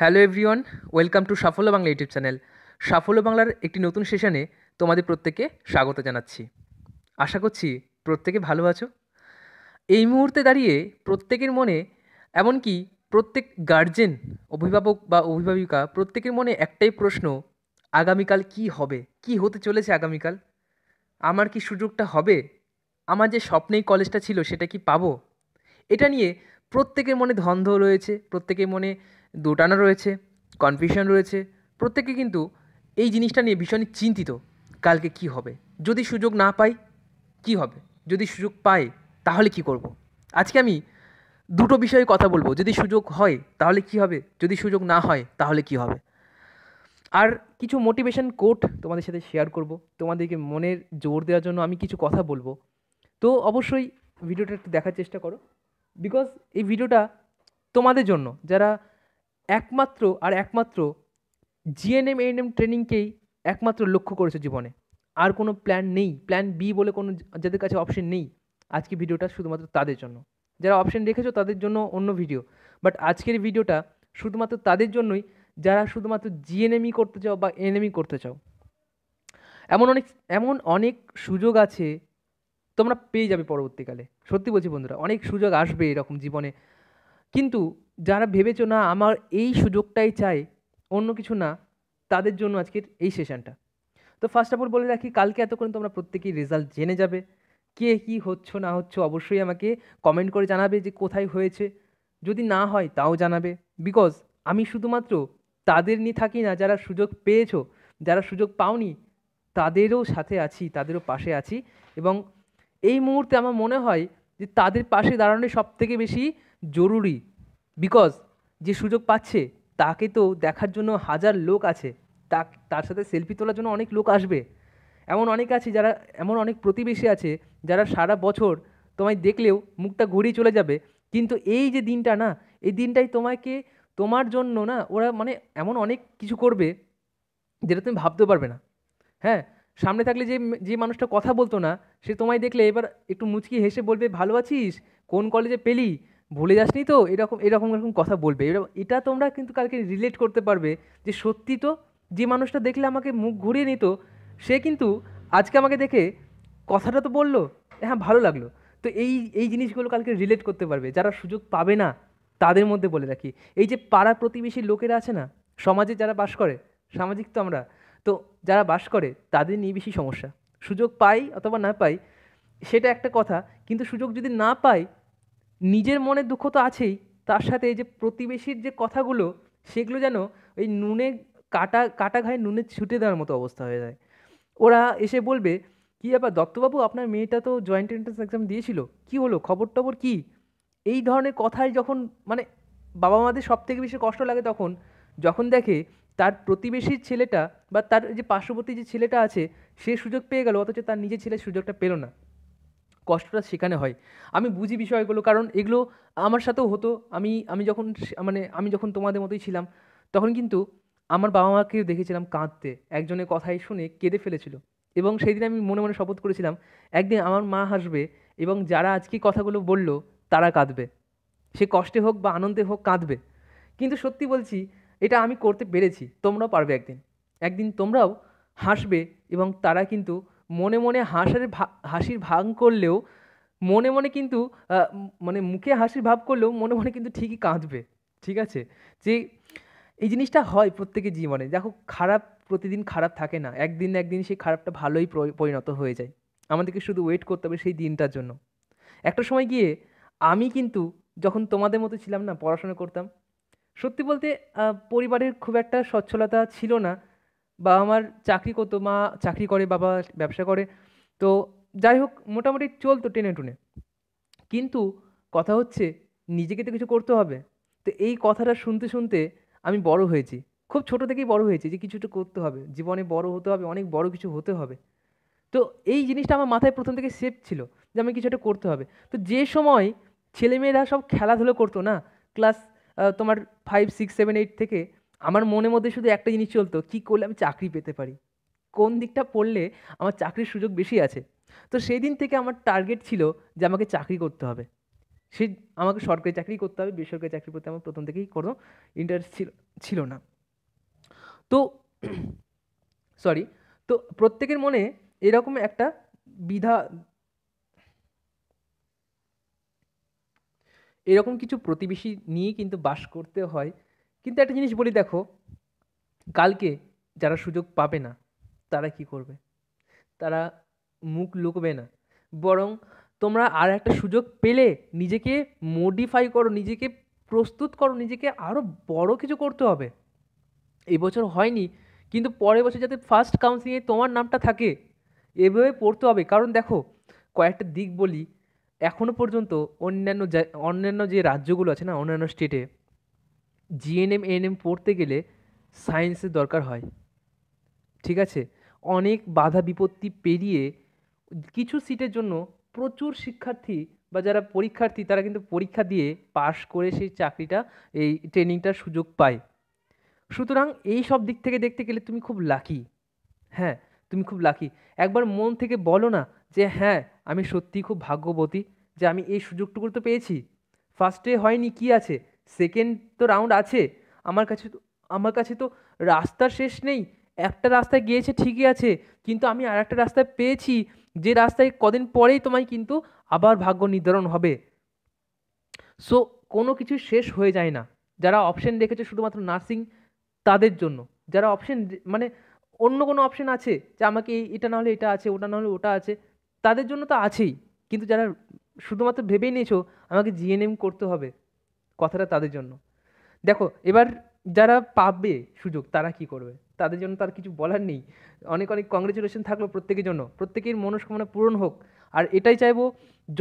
Hello everyone welcome to সাফল্য Bangla YouTube channel সাফল্য বাংলার একটি নতুন সেশনে তোমাদের প্রত্যেককে স্বাগত জানাচ্ছি আশা করছি প্রত্যেকে ভালো আছো এই মুহূর্তে দাঁড়িয়ে প্রত্যেকের মনে এমনকি প্রত্যেক গার্জেন অভিভাবক বা অভিভাবিকা প্রত্যেকের মনে একটাই প্রশ্ন আগামীকাল কি হবে কি হতে চলেছে আগামীকাল আমার কি সুযোগটা হবে আমার যে স্বপ্নেই কলেজটা ছিল সেটা কি পাবো এটা নিয়ে প্রত্যেকের মনে ধন্ধ রয়েছে প্রত্যেকের মনে দোটানা রয়েছে কনফিউশন রয়েছে প্রত্যেকে কিন্তু এই জিনিসটা নিয়ে ভীষণই চিন্তিত কালকে কি হবে যদি সুযোগ না পাই কি হবে যদি সুযোগ পাই তাহলে কি করব। আজকে আমি দুটো বিষয়ে কথা বলবো যদি সুযোগ হয় তাহলে কি হবে যদি সুযোগ না হয় তাহলে কি হবে আর কিছু মোটিভেশন কোট তোমাদের সাথে শেয়ার করব তোমাদেরকে মনের জোর দেওয়ার জন্য আমি কিছু কথা বলবো তো অবশ্যই ভিডিওটা একটু দেখার চেষ্টা করো বিকজ এই ভিডিওটা তোমাদের জন্য যারা একমাত্র আর একমাত্র জিএনএম এএনএম ট্রেনিংকেই একমাত্র লক্ষ্য করেছো জীবনে আর কোনো প্ল্যান নেই প্ল্যান বি বলে কোনো যাদের কাছে অপশন নেই আজকে ভিডিওটা শুধুমাত্র তাদের জন্য যারা অপশন রেখেছো তাদের জন্য অন্য ভিডিও বাট আজকের ভিডিওটা শুধুমাত্র তাদের জন্যই যারা শুধুমাত্র জিএনএমই করতে চাও বা এনএমই করতে চাও এমন অনেক এমন অনেক সুযোগ আছে তোমরা পেয়ে যাবে পরবর্তীকালে সত্যি বলছি বন্ধুরা অনেক সুযোগ আসবে এরকম জীবনে কিন্তু যারা ভেবেছো না আমার এই সুযোগটাই চাই অন্য কিছু না তাদের জন্য আজকের এই সেশনটা তো ফার্স্ট অফ অল বলে রাখি কালকে এতক্ষণ তোমরা প্রত্যেকেই রেজাল্ট জেনে যাবে কে কী হচ্ছে না হচ্ছে অবশ্যই আমাকে কমেন্ট করে জানাবে যে কোথায় হয়েছে যদি না হয় তাও জানাবে বিকজ আমি শুধুমাত্র তাদের নিয়ে থাকি না যারা সুযোগ পেয়েছ যারা সুযোগ পাওনি তাদেরও সাথে আছি তাদেরও পাশে আছি এবং এই মুহূর্তে আমার মনে হয় যে তাদের পাশে দাঁড়ানোই সবথেকে বেশি জরুরি বিকজ যে সুযোগ পাচ্ছে তাকে তো দেখার জন্য হাজার লোক আছে তা তার সাথে সেলফি তোলার জন্য অনেক লোক আসবে এমন অনেক আছে যারা এমন অনেক প্রতিবেশী আছে যারা সারা বছর তোমায় দেখলেও মুখটা ঘুরিয়ে চলে যাবে কিন্তু এই যে দিনটা না এই দিনটাই তোমাকে তোমার জন্য না ওরা মানে এমন অনেক কিছু করবে যেটা তুমি ভাবতেও পারবে না হ্যাঁ সামনে থাকলে যে যে মানুষটা কথা বলতো না সে তোমায় দেখলে এবার একটু মুচকি হেসে বলবে ভালো আছিস কোন কলেজে পেলি ভুলে যাসনি তো এরকম এরকম এরকম কথা বলবে এটা তোমরা কিন্তু কালকে রিলেট করতে পারবে যে সত্যি তো যে মানুষটা দেখলে আমাকে মুখ ঘুরিয়ে নিত সে কিন্তু আজকে আমাকে দেখে কথাটা তো বললো হ্যাঁ ভালো লাগলো তো এই এই জিনিসগুলো কালকে রিলেট করতে পারবে যারা সুযোগ পাবে না তাদের মধ্যে বলে রাখি এই যে পাড়া প্রতিবেশী লোকেরা আছে না সমাজে যারা বাস করে সামাজিক তো আমরা তো যারা বাস করে তাদের নিয়ে বেশি সমস্যা সুযোগ পাই অথবা না পাই সেটা একটা কথা কিন্তু সুযোগ যদি না পাই নিজের মনের দুঃখ তো আছেই তার সাথে এই যে প্রতিবেশীর যে কথাগুলো সেগুলো যেন ওই নুনে কাটা কাটা ঘায়ে নুনে ছুটে দেওয়ার মতো অবস্থা হয়ে যায় ওরা এসে বলবে কি ব্যাপার দত্তবাবু আপনার মেয়েটা তো জয়েন্ট এন্ট্রান্স এক্সাম দিয়েছিল কি হলো খবর টবর কী এই ধরনের কথায় যখন মানে বাবা মাদের সব থেকে বেশি কষ্ট লাগে তখন যখন দেখে তার প্রতিবেশীর ছেলেটা বা তার যে পার্শ্ববর্তী যে ছেলেটা আছে সে সুযোগ পেয়ে গেল অথচ তার নিজের ছেলের সুযোগটা পেল না কষ্টটা সেখানে হয় আমি বুঝি বিষয়গুলো কারণ এগুলো আমার সাথেও হতো আমি আমি যখন মানে আমি যখন তোমাদের মতোই ছিলাম তখন কিন্তু আমার বাবা মাকেও দেখেছিলাম কাঁদতে একজনের কথাই শুনে কেঁদে ফেলেছিল এবং সেই দিন আমি মনে মনে শপথ করেছিলাম একদিন আমার মা হাসবে এবং যারা আজকে কথাগুলো বলল তারা কাঁদবে সে কষ্টে হোক বা আনন্দে হোক কাঁদবে কিন্তু সত্যি বলছি এটা আমি করতে পেরেছি তোমরাও পারবে একদিন একদিন তোমরাও হাসবে এবং তারা কিন্তু মনে মনে হাসার হাসির ভাঙ করলেও মনে মনে কিন্তু মানে মুখে হাসির ভাব করলেও মনে মনে কিন্তু ঠিকই কাঁদবে ঠিক আছে যে এই জিনিসটা হয় প্রত্যেকের জীবনে দেখো খারাপ প্রতিদিন খারাপ থাকে না একদিন না একদিন সেই খারাপটা ভালোই পরিণত হয়ে যায় আমাদেরকে শুধু ওয়েট করতে হবে সেই দিনটার জন্য একটা সময় গিয়ে আমি কিন্তু যখন তোমাদের মতো ছিলাম না পড়াশোনা করতাম সত্যি বলতে পরিবারের খুব একটা সচ্ছলতা ছিল না বাবা মার চাকরি করতো মা চাকরি করে বাবা ব্যবসা করে তো যাই হোক মোটামুটি চলতো টেনে টুনে কিন্তু কথা হচ্ছে নিজেকে তো কিছু করতে হবে তো এই কথাটা শুনতে শুনতে আমি বড় হয়েছি খুব ছোট থেকেই বড় হয়েছি যে কিছু একটু করতে হবে জীবনে বড় হতে হবে অনেক বড় কিছু হতে হবে তো এই জিনিসটা আমার মাথায় প্রথম থেকে সেভ ছিল যে আমি কিছু একটা করতে হবে তো যে সময় ছেলেমেয়েরা সব খেলাধুলো করতো না ক্লাস তোমার ফাইভ সিক্স সেভেন এইট থেকে আমার মনের মধ্যে শুধু একটা জিনিস চলতো কী করলে আমি চাকরি পেতে পারি কোন দিকটা পড়লে আমার চাকরির সুযোগ বেশি আছে তো সেই দিন থেকে আমার টার্গেট ছিল যে আমাকে চাকরি করতে হবে সে আমাকে সরকারি চাকরি করতে হবে বেসরকারি চাকরি করতে আমার প্রথম থেকেই কোনো ইন্টারেস্ট ছিল ছিল না তো সরি তো প্রত্যেকের মনে এরকম একটা বিধা এরকম কিছু প্রতিবেশী নিয়ে কিন্তু বাস করতে হয় কিন্তু একটা জিনিস বলি দেখো কালকে যারা সুযোগ পাবে না তারা কি করবে তারা মুখ লুকবে না বরং তোমরা আর একটা সুযোগ পেলে নিজেকে মডিফাই করো নিজেকে প্রস্তুত করো নিজেকে আরও বড় কিছু করতে হবে এবছর হয়নি কিন্তু পরের বছর যাতে ফার্স্ট কাউন্সিলিংয়ে তোমার নামটা থাকে এভাবে পড়তে হবে কারণ দেখো কয়েকটা দিক বলি এখনও পর্যন্ত অন্যান্য অন্যান্য যে রাজ্যগুলো আছে না অন্যান্য স্টেটে জিএনএম এএনএম পড়তে গেলে সায়েন্সের দরকার হয় ঠিক আছে অনেক বাধা বিপত্তি পেরিয়ে কিছু সিটের জন্য প্রচুর শিক্ষার্থী বা যারা পরীক্ষার্থী তারা কিন্তু পরীক্ষা দিয়ে পাশ করে সেই চাকরিটা এই ট্রেনিংটার সুযোগ পায় সুতরাং এই সব দিক থেকে দেখতে গেলে তুমি খুব লাকি হ্যাঁ তুমি খুব লাকি একবার মন থেকে বলো না যে হ্যাঁ আমি সত্যিই খুব ভাগ্যবতী যে আমি এই সুযোগটুকু তো পেয়েছি ফার্স্টে হয়নি কি আছে সেকেন্ড তো রাউন্ড আছে আমার কাছে তো আমার কাছে তো রাস্তার শেষ নেই একটা রাস্তায় গিয়েছে ঠিকই আছে কিন্তু আমি আর একটা রাস্তায় পেয়েছি যে রাস্তায় কদিন পরেই তোমায় কিন্তু আবার ভাগ্য নির্ধারণ হবে সো কোনো কিছু শেষ হয়ে যায় না যারা অপশন রেখেছে শুধুমাত্র নার্সিং তাদের জন্য যারা অপশন মানে অন্য কোনো অপশন আছে যে আমাকে এটা না হলে এটা আছে ওটা না হলে ওটা আছে তাদের জন্য তো আছেই কিন্তু যারা শুধুমাত্র ভেবেই নিয়েছো আমাকে জিএনএম করতে হবে কথাটা তাদের জন্য দেখো এবার যারা পাবে সুযোগ তারা কি করবে তাদের জন্য তার কিছু বলার নেই অনেক অনেক কংগ্রেচুলেশন থাকলো প্রত্যেকের জন্য প্রত্যেকের মনস্কামনা পূরণ হোক আর এটাই চাইবো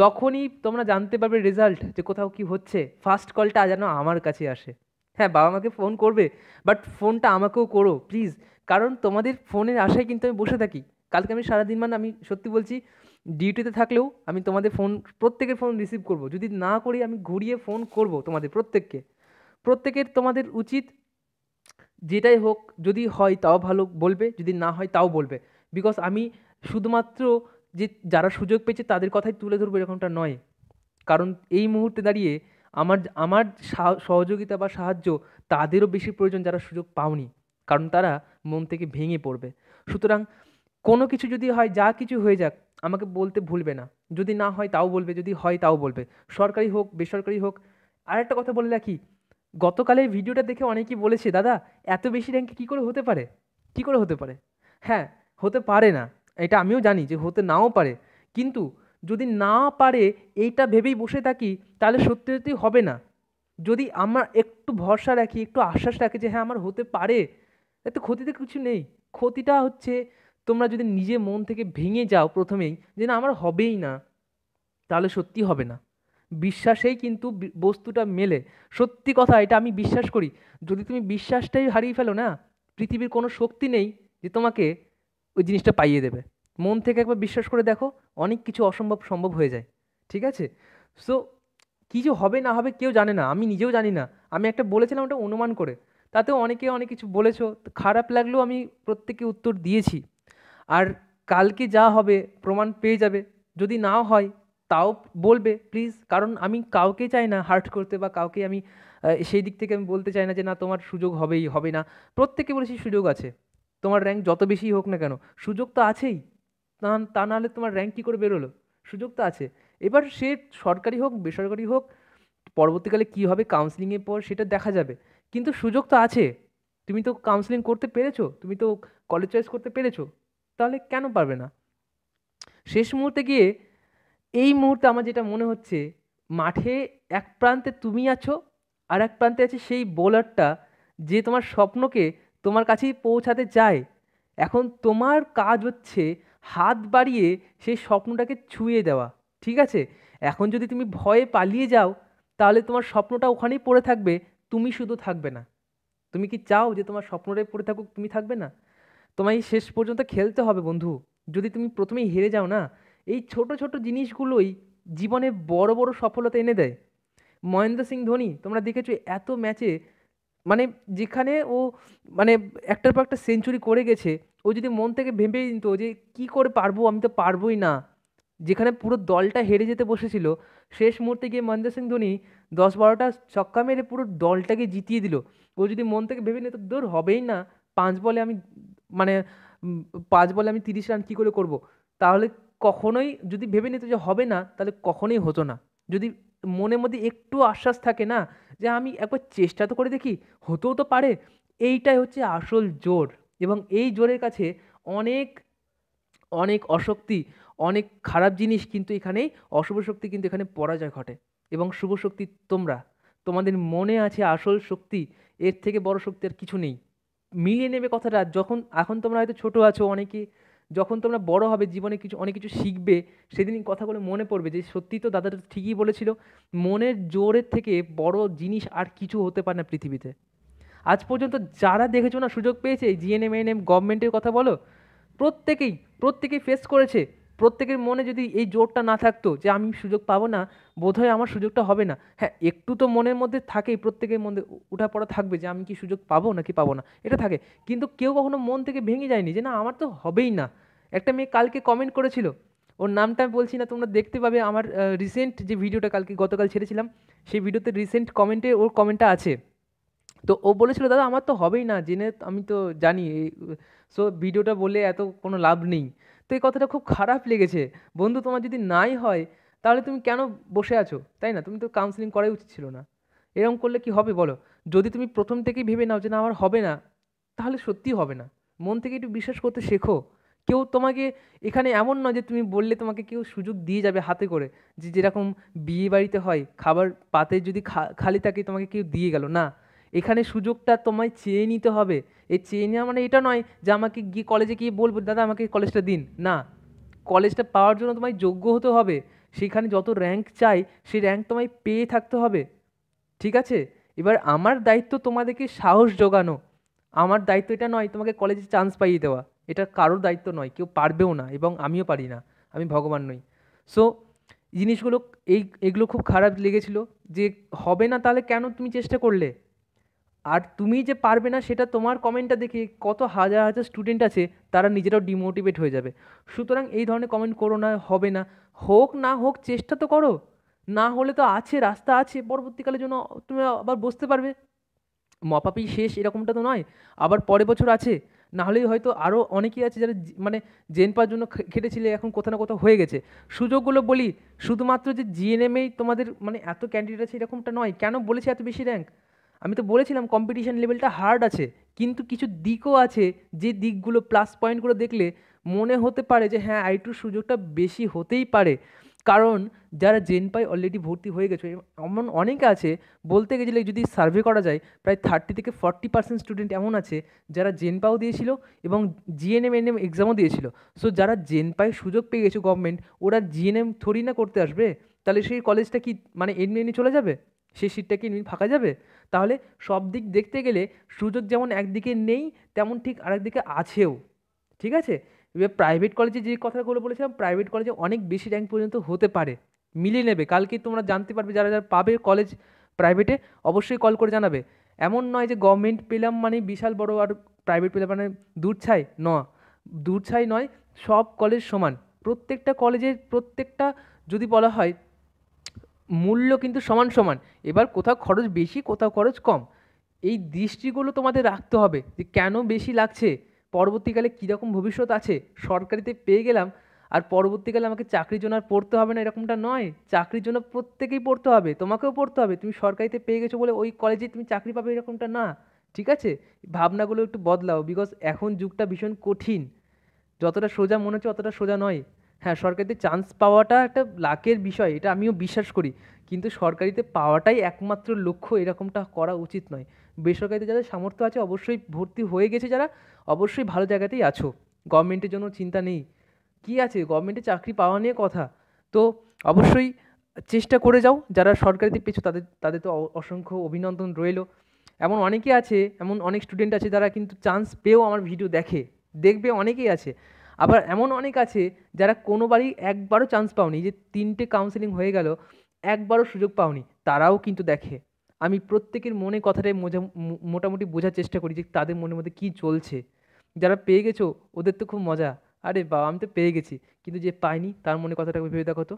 যখনই তোমরা জানতে পারবে রেজাল্ট যে কোথাও কি হচ্ছে ফার্স্ট কলটা যেন আমার কাছে আসে হ্যাঁ বাবা মাকে ফোন করবে বাট ফোনটা আমাকেও করো প্লিজ কারণ তোমাদের ফোনের আশায় কিন্তু আমি বসে থাকি কালকে আমি সারাদিন মানে আমি সত্যি বলছি ডিউটিতে থাকলেও আমি তোমাদের ফোন প্রত্যেকের ফোন রিসিভ করব যদি না করি আমি ঘুরিয়ে ফোন করব তোমাদের প্রত্যেককে প্রত্যেকের তোমাদের উচিত যেটাই হোক যদি হয় তাও ভালো বলবে যদি না হয় তাও বলবে বিকজ আমি শুধুমাত্র যে যারা সুযোগ পেয়েছে তাদের কথাই তুলে ধরবো এরকমটা নয় কারণ এই মুহূর্তে দাঁড়িয়ে আমার আমার সহযোগিতা বা সাহায্য তাদেরও বেশি প্রয়োজন যারা সুযোগ পাওনি কারণ তারা মন থেকে ভেঙে পড়বে সুতরাং কোনো কিছু যদি হয় যা কিছু হয়ে যাক আমাকে বলতে ভুলবে না যদি না হয় তাও বলবে যদি হয় তাও বলবে সরকারি হোক বেসরকারি হোক আর একটা কথা বলে রাখি গতকালের ভিডিওটা দেখে অনেকেই বলেছে দাদা এত বেশি র্যাঙ্কে কী করে হতে পারে কী করে হতে পারে হ্যাঁ হতে পারে না এটা আমিও জানি যে হতে নাও পারে কিন্তু যদি না পারে এইটা ভেবেই বসে থাকি তাহলে সত্যি সত্যি হবে না যদি আমার একটু ভরসা রাখি একটু আশ্বাস রাখি যে হ্যাঁ আমার হতে পারে এতে ক্ষতিতে কিছু নেই ক্ষতিটা হচ্ছে তোমরা যদি নিজে মন থেকে ভেঙে যাও প্রথমেই যে না আমার হবেই না তাহলে সত্যি হবে না বিশ্বাসেই কিন্তু বস্তুটা মেলে সত্যি কথা এটা আমি বিশ্বাস করি যদি তুমি বিশ্বাসটাই হারিয়ে ফেলো না পৃথিবীর কোনো শক্তি নেই যে তোমাকে ওই জিনিসটা পাইয়ে দেবে মন থেকে একবার বিশ্বাস করে দেখো অনেক কিছু অসম্ভব সম্ভব হয়ে যায় ঠিক আছে সো কী যে হবে না হবে কেউ জানে না আমি নিজেও জানি না আমি একটা বলেছিলাম ওটা অনুমান করে তাতেও অনেকে অনেক কিছু বলেছো খারাপ লাগলেও আমি প্রত্যেককে উত্তর দিয়েছি আর কালকে যা হবে প্রমাণ পেয়ে যাবে যদি নাও হয় তাও বলবে প্লিজ কারণ আমি কাউকে চাই না হার্ট করতে বা কাউকে আমি সেই দিক থেকে আমি বলতে চাই না যে না তোমার সুযোগ হবেই হবে না প্রত্যেকে বলেছি সুযোগ আছে তোমার র্যাঙ্ক যত বেশি হোক না কেন সুযোগ তো আছেই তা তা নাহলে তোমার র্যাঙ্ক কী করে বেরোলো সুযোগ তো আছে এবার সে সরকারি হোক বেসরকারি হোক পরবর্তীকালে কী হবে কাউন্সিলিংয়ের পর সেটা দেখা যাবে কিন্তু সুযোগ তো আছে তুমি তো কাউন্সিলিং করতে পেরেছো তুমি তো কলেজ চয়েস করতে পেরেছো তাহলে কেন পারবে না শেষ মুহূর্তে গিয়ে এই মুহূর্তে আমার যেটা মনে হচ্ছে মাঠে এক প্রান্তে তুমি আছো আর এক প্রান্তে আছে সেই বোলারটা যে তোমার স্বপ্নকে তোমার কাছেই পৌঁছাতে চায় এখন তোমার কাজ হচ্ছে হাত বাড়িয়ে সেই স্বপ্নটাকে ছুঁয়ে দেওয়া ঠিক আছে এখন যদি তুমি ভয়ে পালিয়ে যাও তাহলে তোমার স্বপ্নটা ওখানেই পড়ে থাকবে তুমি শুধু থাকবে না তুমি কি চাও যে তোমার স্বপ্নটাই পড়ে থাকুক তুমি থাকবে না তোমায় শেষ পর্যন্ত খেলতে হবে বন্ধু যদি তুমি প্রথমেই হেরে যাও না এই ছোট ছোট জিনিসগুলোই জীবনে বড় বড় সফলতা এনে দেয় মহেন্দ্র সিং ধোনি তোমরা দেখেছো এত ম্যাচে মানে যেখানে ও মানে একটার পর একটা সেঞ্চুরি করে গেছে ও যদি মন থেকে ভেবে নিত যে কি করে পারবো আমি তো পারবোই না যেখানে পুরো দলটা হেরে যেতে বসেছিল শেষ মুহূর্তে গিয়ে মহেন্দ্র সিং ধোনি দশ বারোটা ছক্কা মেরে পুরো দলটাকে জিতিয়ে দিল ও যদি মন থেকে ভেবে নিত দূর হবেই না পাঁচ বলে আমি মানে পাঁচ বলে আমি তিরিশ রান কী করে করব তাহলে কখনোই যদি ভেবে নিত যে হবে না তাহলে কখনোই হতো না যদি মনের মধ্যে একটু আশ্বাস থাকে না যে আমি একবার চেষ্টা তো করে দেখি হতেও তো পারে এইটাই হচ্ছে আসল জোর এবং এই জোরের কাছে অনেক অনেক অশক্তি অনেক খারাপ জিনিস কিন্তু এখানেই অশুভ শক্তি কিন্তু এখানে পরাজয় ঘটে এবং শুভ শক্তি তোমরা তোমাদের মনে আছে আসল শক্তি এর থেকে বড় শক্তি আর কিছু নেই মিলিয়ে নেবে কথাটা যখন এখন তোমরা হয়তো ছোটো আছো অনেকে যখন তোমরা বড় হবে জীবনে কিছু অনেক কিছু শিখবে সেদিন কথাগুলো মনে পড়বে যে সত্যি তো দাদাটা ঠিকই বলেছিল মনের জোরের থেকে বড় জিনিস আর কিছু হতে পারে না পৃথিবীতে আজ পর্যন্ত যারা দেখেছো না সুযোগ পেয়েছে জিএনএম এন এম গভর্নমেন্টের কথা বলো প্রত্যেকেই প্রত্যেকেই ফেস করেছে প্রত্যেকের মনে যদি এই জোরটা না থাকতো যে আমি সুযোগ পাবো না বোধহয় আমার সুযোগটা হবে না হ্যাঁ একটু তো মনের মধ্যে থাকেই প্রত্যেকের মধ্যে উঠা পড়া থাকবে যে আমি কি সুযোগ পাবো নাকি পাবো না এটা থাকে কিন্তু কেউ কখনো মন থেকে ভেঙে যায়নি যে না আমার তো হবেই না একটা মেয়ে কালকে কমেন্ট করেছিল ওর নামটা আমি বলছি না তোমরা দেখতে পাবে আমার রিসেন্ট যে ভিডিওটা কালকে গতকাল ছেড়েছিলাম সেই ভিডিওতে রিসেন্ট কমেন্টে ওর কমেন্টটা আছে তো ও বলেছিল দাদা আমার তো হবেই না জেনে আমি তো জানি সো ভিডিওটা বলে এত কোনো লাভ নেই তো এই কথাটা খুব খারাপ লেগেছে বন্ধু তোমার যদি নাই হয় তাহলে তুমি কেন বসে আছো তাই না তুমি তো কাউন্সিলিং করাই উচিত ছিল না এরকম করলে কি হবে বলো যদি তুমি প্রথম থেকেই ভেবে নাও যে না আমার হবে না তাহলে সত্যি হবে না মন থেকে একটু বিশ্বাস করতে শেখো কেউ তোমাকে এখানে এমন নয় যে তুমি বললে তোমাকে কেউ সুযোগ দিয়ে যাবে হাতে করে যে যেরকম বিয়ে বাড়িতে হয় খাবার পাতে যদি খালি থাকে তোমাকে কেউ দিয়ে গেল না এখানে সুযোগটা তোমায় চেয়ে নিতে হবে এই চেয়ে নেওয়া মানে এটা নয় যে আমাকে গিয়ে কলেজে গিয়ে বলবো দাদা আমাকে কলেজটা দিন না কলেজটা পাওয়ার জন্য তোমায় যোগ্য হতে হবে সেখানে যত র্যাঙ্ক চাই সেই র্যাঙ্ক তোমায় পেয়ে থাকতে হবে ঠিক আছে এবার আমার দায়িত্ব তোমাদেরকে সাহস জোগানো আমার দায়িত্ব এটা নয় তোমাকে কলেজে চান্স পাইয়ে দেওয়া এটা কারোর দায়িত্ব নয় কেউ পারবেও না এবং আমিও পারি না আমি ভগবান নই সো জিনিসগুলো এই এগুলো খুব খারাপ লেগেছিল যে হবে না তাহলে কেন তুমি চেষ্টা করলে আর তুমি যে পারবে না সেটা তোমার কমেন্টটা দেখে কত হাজার হাজার স্টুডেন্ট আছে তারা নিজেরাও ডিমোটিভেট হয়ে যাবে সুতরাং এই ধরনের কমেন্ট করো না হবে না হোক না হোক চেষ্টা তো করো না হলে তো আছে রাস্তা আছে পরবর্তীকালের জন্য তুমি আবার বসতে পারবে মপাপি শেষ এরকমটা তো নয় আবার পরের বছর আছে না হলেই হয়তো আরও অনেকেই আছে যারা মানে জেন পাওয়ার জন্য খেটেছিলে এখন কোথাও না কোথাও হয়ে গেছে সুযোগগুলো বলি শুধুমাত্র যে জিএনএমেই তোমাদের মানে এত ক্যান্ডিডেট আছে এরকমটা নয় কেন বলেছে এত বেশি র্যাঙ্ক আমি তো বলেছিলাম কম্পিটিশান লেভেলটা হার্ড আছে কিন্তু কিছু দিকও আছে যে দিকগুলো প্লাস পয়েন্টগুলো দেখলে মনে হতে পারে যে হ্যাঁ আইটুর সুযোগটা বেশি হতেই পারে কারণ যারা জেন পাই অলরেডি ভর্তি হয়ে গেছে এমন অনেকে আছে বলতে গেলে যদি সার্ভে করা যায় প্রায় থার্টি থেকে ফর্টি পার্সেন্ট স্টুডেন্ট এমন আছে যারা জেন পাও দিয়েছিল এবং জিএনএম এনএম এক্সামও দিয়েছিল সো যারা জেন পাই সুযোগ পেয়ে গেছে গভর্নমেন্ট ওরা জিএনএম থরি না করতে আসবে তাহলে সেই কলেজটা কি মানে এমনি এনে চলে যাবে সেই সিটটা কি এমনি ফাঁকা যাবে তাহলে সব দিক দেখতে গেলে সুযোগ যেমন একদিকে নেই তেমন ঠিক আরেকদিকে আছেও ঠিক আছে এবার প্রাইভেট কলেজে যে কথাগুলো বলেছিলাম প্রাইভেট কলেজে অনেক বেশি র্যাঙ্ক পর্যন্ত হতে পারে মিলিয়ে নেবে কালকে তোমরা জানতে পারবে যারা যারা পাবে কলেজ প্রাইভেটে অবশ্যই কল করে জানাবে এমন নয় যে গভর্নমেন্ট পেলাম মানে বিশাল বড় আর প্রাইভেট পেলাম মানে দূরছাই ন দূরছাই নয় সব কলেজ সমান প্রত্যেকটা কলেজের প্রত্যেকটা যদি বলা হয় মূল্য কিন্তু সমান সমান এবার কোথাও খরচ বেশি কোথাও খরচ কম এই দৃষ্টিগুলো তোমাদের রাখতে হবে যে কেন বেশি লাগছে পরবর্তীকালে কীরকম ভবিষ্যৎ আছে সরকারিতে পেয়ে গেলাম আর পরবর্তীকালে আমাকে চাকরির জন্য আর পড়তে হবে না এরকমটা নয় চাকরির জন্য প্রত্যেকেই পড়তে হবে তোমাকেও পড়তে হবে তুমি সরকারিতে পেয়ে গেছো বলে ওই কলেজে তুমি চাকরি পাবে এরকমটা না ঠিক আছে ভাবনাগুলো একটু বদলাও বিকজ এখন যুগটা ভীষণ কঠিন যতটা সোজা মনে হচ্ছে অতটা সোজা নয় হ্যাঁ সরকারিতে চান্স পাওয়াটা একটা লাকের বিষয় এটা আমিও বিশ্বাস করি কিন্তু সরকারিতে পাওয়াটাই একমাত্র লক্ষ্য এরকমটা করা উচিত নয় বেসরকারিতে যাদের সামর্থ্য আছে অবশ্যই ভর্তি হয়ে গেছে যারা অবশ্যই ভালো জায়গাতেই আছো গভর্নমেন্টের জন্য চিন্তা নেই কি আছে গভর্নমেন্টে চাকরি পাওয়া নিয়ে কথা তো অবশ্যই চেষ্টা করে যাও যারা সরকারিতে পেয়েছো তাদের তাদের তো অসংখ্য অভিনন্দন রইল এমন অনেকে আছে এমন অনেক স্টুডেন্ট আছে যারা কিন্তু চান্স পেয়েও আমার ভিডিও দেখে দেখবে অনেকেই আছে আবার এমন অনেক আছে যারা কোনোবারই একবারও চান্স পাওনি যে তিনটে কাউন্সেলিং হয়ে গেল একবারও সুযোগ পাওনি তারাও কিন্তু দেখে আমি প্রত্যেকের মনে কথাটাই মোঝা মোটামুটি বোঝার চেষ্টা করি যে তাদের মনের মধ্যে কী চলছে যারা পেয়ে গেছো ওদের তো খুব মজা আরে বাবা আমি তো পেয়ে গেছি কিন্তু যে পায়নি তার মনে কথাটা ভেবে দেখো তো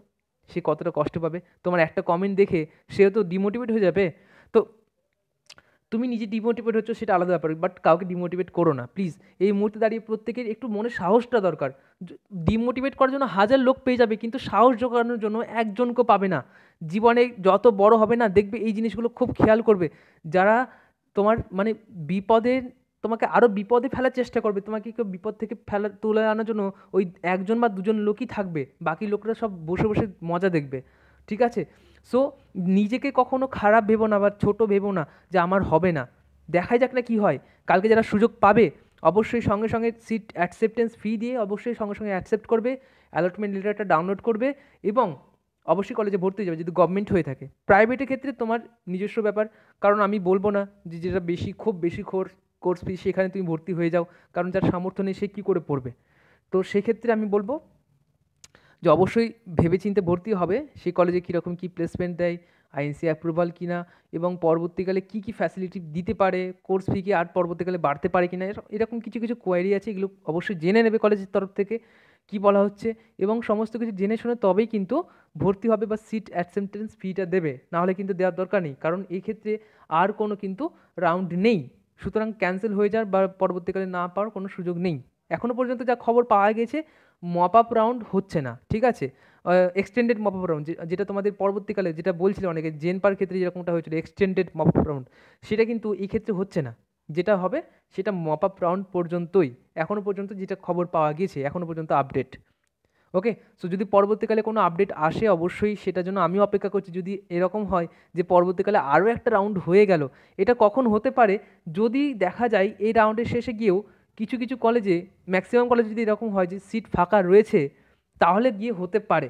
সে কতটা কষ্ট পাবে তোমার একটা কমেন্ট দেখে সেও তো ডিমোটিভেট হয়ে যাবে তো তুমি নিজে ডিমোটিভেট হচ্ছ সেটা আলাদা ব্যাপার বাট কাউকে ডিমোটিভেট করো না প্লিজ এই মুহূর্তে দাঁড়িয়ে প্রত্যেকের একটু মনে সাহসটা দরকার ডিমোটিভেট করার জন্য হাজার লোক পেয়ে যাবে কিন্তু সাহস জোগানোর জন্য একজনকেও পাবে না জীবনে যত বড় হবে না দেখবে এই জিনিসগুলো খুব খেয়াল করবে যারা তোমার মানে বিপদে তোমাকে আরও বিপদে ফেলার চেষ্টা করবে তোমাকে কেউ বিপদ থেকে ফেলা তুলে আনার জন্য ওই একজন বা দুজন লোকই থাকবে বাকি লোকরা সব বসে বসে মজা দেখবে ঠিক আছে সো নিজেকে কখনো খারাপ ভেবো না বা ছোটো ভেবো না যে আমার হবে না দেখাই যাক না কি হয় কালকে যারা সুযোগ পাবে অবশ্যই সঙ্গে সঙ্গে সিট অ্যাকসেপ্টেন্স ফি দিয়ে অবশ্যই সঙ্গে সঙ্গে অ্যাকসেপ্ট করবে অ্যালটমেন্ট লেটারটা ডাউনলোড করবে এবং অবশ্যই কলেজে ভর্তি হয়ে যাবে যদি গভর্নমেন্ট হয়ে থাকে প্রাইভেটের ক্ষেত্রে তোমার নিজস্ব ব্যাপার কারণ আমি বলবো না যে যেটা বেশি খুব বেশি কোর্স কোর্স ফি সেখানে তুমি ভর্তি হয়ে যাও কারণ যার সামর্থ্য নেই সে কী করে পড়বে তো সেক্ষেত্রে আমি বলবো যে অবশ্যই ভেবেচিন্তে ভর্তি হবে সেই কলেজে কীরকম কী প্লেসমেন্ট দেয় আইএনসি অ্যাপ্রুভাল কি না এবং পরবর্তীকালে কি কি ফ্যাসিলিটি দিতে পারে কোর্স ফি কি আর পরবর্তীকালে বাড়তে পারে কি না এরকম কিছু কিছু কোয়ারি আছে এগুলো অবশ্যই জেনে নেবে কলেজের তরফ থেকে কি বলা হচ্ছে এবং সমস্ত কিছু জেনে শুনে তবেই কিন্তু ভর্তি হবে বা সিট অ্যাকসেপ্টেন্স ফিটা দেবে নাহলে কিন্তু দেওয়ার দরকার নেই কারণ এই ক্ষেত্রে আর কোনো কিন্তু রাউন্ড নেই সুতরাং ক্যান্সেল হয়ে যাওয়ার বা পরবর্তীকালে না পাওয়ার কোনো সুযোগ নেই এখনও পর্যন্ত যা খবর পাওয়া গেছে মপ আপ রাউন্ড হচ্ছে না ঠিক আছে এক্সটেন্ডেড মপ আপ রাউন্ড যেটা তোমাদের পরবর্তীকালে যেটা বলছিল অনেকে জেন পার ক্ষেত্রে যেরকমটা হয়েছিল এক্সটেন্ডেড মপ আপ রাউন্ড সেটা কিন্তু এই ক্ষেত্রে হচ্ছে না যেটা হবে সেটা মপ আপ রাউন্ড পর্যন্তই এখনও পর্যন্ত যেটা খবর পাওয়া গিয়েছে এখনও পর্যন্ত আপডেট ওকে সো যদি পরবর্তীকালে কোনো আপডেট আসে অবশ্যই সেটার জন্য আমিও অপেক্ষা করছি যদি এরকম হয় যে পরবর্তীকালে আরও একটা রাউন্ড হয়ে গেল এটা কখন হতে পারে যদি দেখা যায় এই রাউন্ডের শেষে গিয়েও কিছু কিছু কলেজে ম্যাক্সিমাম কলেজে যদি এরকম হয় যে সিট ফাঁকা রয়েছে তাহলে গিয়ে হতে পারে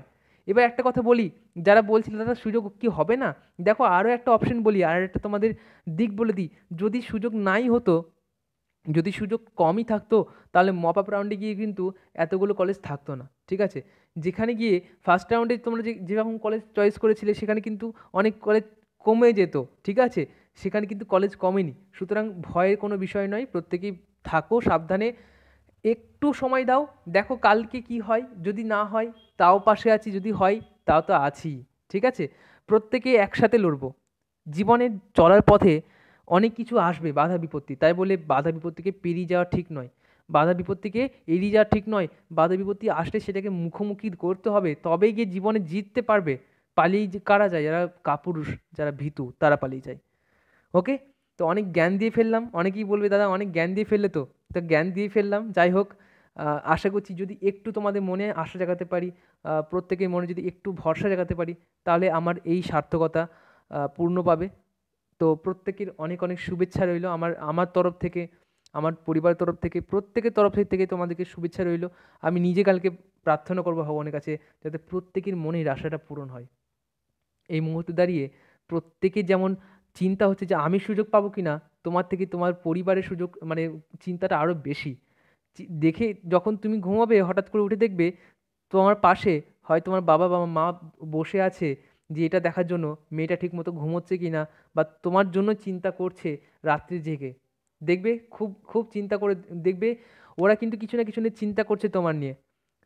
এবার একটা কথা বলি যারা বলছিল দাদা সুযোগ কি হবে না দেখো আরও একটা অপশন বলি আর একটা তোমাদের দিক বলে দিই যদি সুযোগ নাই হতো যদি সুযোগ কমই থাকতো তাহলে মপ আপ রাউন্ডে গিয়ে কিন্তু এতগুলো কলেজ থাকতো না ঠিক আছে যেখানে গিয়ে ফার্স্ট রাউন্ডে তোমরা যে যেরকম কলেজ চয়েস করেছিলে সেখানে কিন্তু অনেক কলেজ কমে যেত ঠিক আছে সেখানে কিন্তু কলেজ কমেনি সুতরাং ভয়ের কোনো বিষয় নয় প্রত্যেকেই থাকো সাবধানে একটু সময় দাও দেখো কালকে কি হয় যদি না হয় তাও পাশে আছি যদি হয় তাও তো আছি ঠিক আছে প্রত্যেকে একসাথে লড়বো জীবনে চলার পথে অনেক কিছু আসবে বাধা বিপত্তি তাই বলে বাধা বিপত্তিকে পেরিয়ে যাওয়া ঠিক নয় বাধা বিপত্তিকে এড়িয়ে যাওয়া ঠিক নয় বাধা বিপত্তি আসলে সেটাকে মুখোমুখি করতে হবে তবে গিয়ে জীবনে জিততে পারবে পালিয়ে কারা যায় যারা কাপুরুষ যারা ভীতু তারা পালিয়ে যায় ওকে তো অনেক জ্ঞান দিয়ে ফেললাম অনেকেই বলবে দাদা অনেক জ্ঞান দিয়ে ফেললে তো তো জ্ঞান দিয়ে ফেললাম যাই হোক আশা করছি যদি একটু তোমাদের মনে আশা জাগাতে পারি প্রত্যেকের মনে যদি একটু ভরসা জাগাতে পারি তাহলে আমার এই সার্থকতা পূর্ণ পাবে তো প্রত্যেকের অনেক অনেক শুভেচ্ছা রইল আমার আমার তরফ থেকে আমার পরিবার তরফ থেকে প্রত্যেকের তরফ থেকে তোমাদেরকে শুভেচ্ছা রইল আমি নিজে কালকে প্রার্থনা করবো ভগবানের কাছে যাতে প্রত্যেকের মনের আশাটা পূরণ হয় এই মুহূর্তে দাঁড়িয়ে প্রত্যেকে যেমন চিন্তা হচ্ছে যে আমি সুযোগ পাবো কি না তোমার থেকে তোমার পরিবারের সুযোগ মানে চিন্তাটা আরও বেশি দেখে যখন তুমি ঘুমাবে হঠাৎ করে উঠে দেখবে তোমার পাশে হয় তোমার বাবা বা মা বসে আছে যে এটা দেখার জন্য মেয়েটা ঠিক মতো ঘুমোচ্ছে কি না বা তোমার জন্য চিন্তা করছে রাত্রি জেগে দেখবে খুব খুব চিন্তা করে দেখবে ওরা কিন্তু কিছু না কিছু নিয়ে চিন্তা করছে তোমার নিয়ে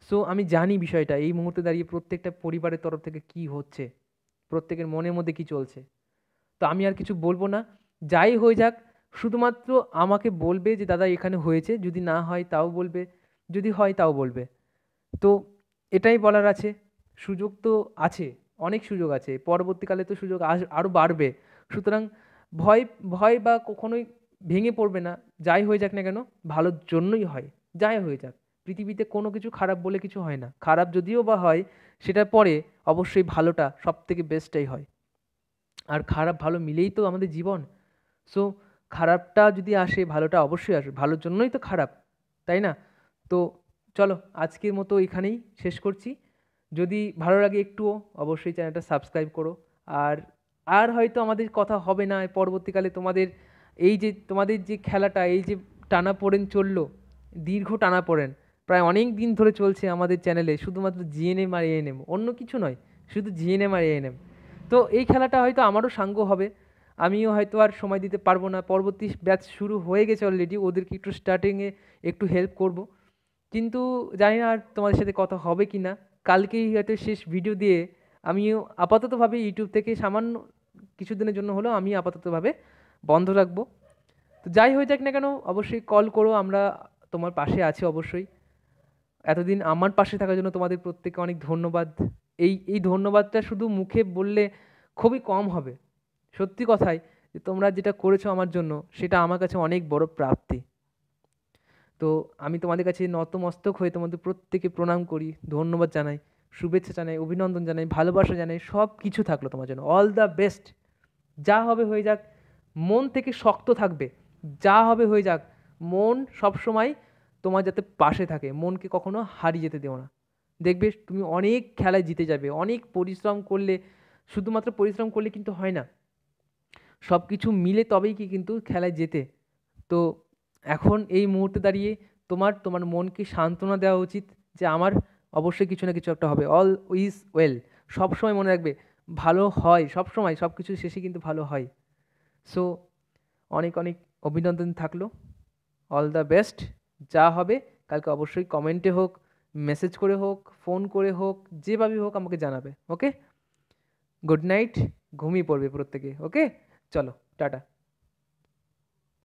সো আমি জানি বিষয়টা এই মুহূর্তে দাঁড়িয়ে প্রত্যেকটা পরিবারের তরফ থেকে কি হচ্ছে প্রত্যেকের মনের মধ্যে কি চলছে তো আমি আর কিছু বলবো না যাই হয়ে যাক শুধুমাত্র আমাকে বলবে যে দাদা এখানে হয়েছে যদি না হয় তাও বলবে যদি হয় তাও বলবে তো এটাই বলার আছে সুযোগ তো আছে অনেক সুযোগ আছে পরবর্তীকালে তো সুযোগ আস আরও বাড়বে সুতরাং ভয় ভয় বা কখনোই ভেঙে পড়বে না যাই হয়ে যাক না কেন ভালোর জন্যই হয় যাই হয়ে যাক পৃথিবীতে কোনো কিছু খারাপ বলে কিছু হয় না খারাপ যদিও বা হয় সেটা পরে অবশ্যই ভালোটা সব থেকে বেস্টটাই হয় আর খারাপ ভালো মিলেই তো আমাদের জীবন সো খারাপটা যদি আসে ভালোটা অবশ্যই আসবে ভালোর জন্যই তো খারাপ তাই না তো চলো আজকের মতো এখানেই শেষ করছি যদি ভালো লাগে একটুও অবশ্যই চ্যানেলটা সাবস্ক্রাইব করো আর আর হয়তো আমাদের কথা হবে না পরবর্তীকালে তোমাদের এই যে তোমাদের যে খেলাটা এই যে টানা পড়েন চললো দীর্ঘ টানা পড়েন প্রায় অনেক দিন ধরে চলছে আমাদের চ্যানেলে শুধুমাত্র জিএনএম আর এএনএম অন্য কিছু নয় শুধু জিএনএম আর এএনএম তো এই খেলাটা হয়তো আমারও সাঙ্গ হবে আমিও হয়তো আর সময় দিতে পারবো না পরবর্তী ব্যাচ শুরু হয়ে গেছে অলরেডি ওদেরকে একটু স্টার্টিংয়ে একটু হেল্প করব কিন্তু জানি না আর তোমাদের সাথে কথা হবে কি না কালকেই হয়তো শেষ ভিডিও দিয়ে আমিও আপাততভাবে ইউটিউব থেকে সামান্য কিছুদিনের জন্য হলেও আমি আপাততভাবে বন্ধ রাখবো তো যাই হয়ে যাক না কেন অবশ্যই কল করো আমরা তোমার পাশে আছি অবশ্যই এতদিন আমার পাশে থাকার জন্য তোমাদের প্রত্যেককে অনেক ধন্যবাদ এই এই ধন্যবাদটা শুধু মুখে বললে খুবই কম হবে সত্যি কথাই যে তোমরা যেটা করেছো আমার জন্য সেটা আমার কাছে অনেক বড় প্রাপ্তি তো আমি তোমাদের কাছে নতমস্তক হয়ে তোমাদের প্রত্যেকে প্রণাম করি ধন্যবাদ জানাই শুভেচ্ছা জানাই অভিনন্দন জানাই ভালোবাসা জানাই সব কিছু থাকলো তোমার জন্য অল দ্য বেস্ট যা হবে হয়ে যাক মন থেকে শক্ত থাকবে যা হবে হয়ে যাক মন সবসময় তোমার যাতে পাশে থাকে মনকে কখনো হারিয়ে যেতে দেও না দেখবে তুমি অনেক খেলায় জিতে যাবে অনেক পরিশ্রম করলে শুধুমাত্র পরিশ্রম করলে কিন্তু হয় না সব কিছু মিলে তবেই কি কিন্তু খেলায় যেতে তো এখন এই মুহূর্তে দাঁড়িয়ে তোমার তোমার মনকে সান্ত্বনা দেওয়া উচিত যে আমার অবশ্যই কিছু না কিছু একটা হবে অল ইজ ওয়েল সব সময় মনে রাখবে ভালো হয় সব সময় সব কিছু শেষে কিন্তু ভালো হয় সো অনেক অনেক অভিনন্দন থাকলো অল দ্য বেস্ট যা হবে কালকে অবশ্যই কমেন্টে হোক মেসেজ করে হোক ফোন করে হোক যেভাবেই হোক আমাকে জানাবে ওকে গুড নাইট ঘুমিয়ে পড়বে প্রত্যেকে ওকে চলো টাটা